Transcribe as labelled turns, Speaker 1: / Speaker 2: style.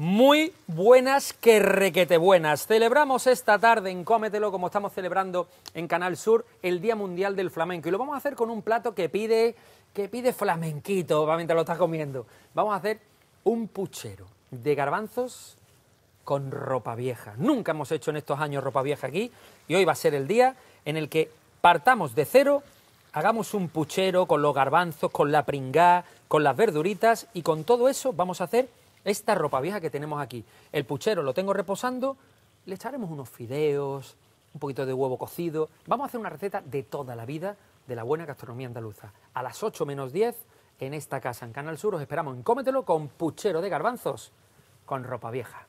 Speaker 1: Muy buenas, que requete buenas. Celebramos esta tarde en Cómetelo, como estamos celebrando en Canal Sur, el Día Mundial del Flamenco. Y lo vamos a hacer con un plato que pide, que pide flamenquito mientras lo estás comiendo. Vamos a hacer un puchero de garbanzos con ropa vieja. Nunca hemos hecho en estos años ropa vieja aquí y hoy va a ser el día en el que partamos de cero, hagamos un puchero con los garbanzos, con la pringá, con las verduritas y con todo eso vamos a hacer esta ropa vieja que tenemos aquí, el puchero lo tengo reposando, le echaremos unos fideos, un poquito de huevo cocido. Vamos a hacer una receta de toda la vida de la buena gastronomía andaluza. A las 8 menos 10 en esta casa en Canal Sur os esperamos en Cómetelo con puchero de garbanzos con ropa vieja.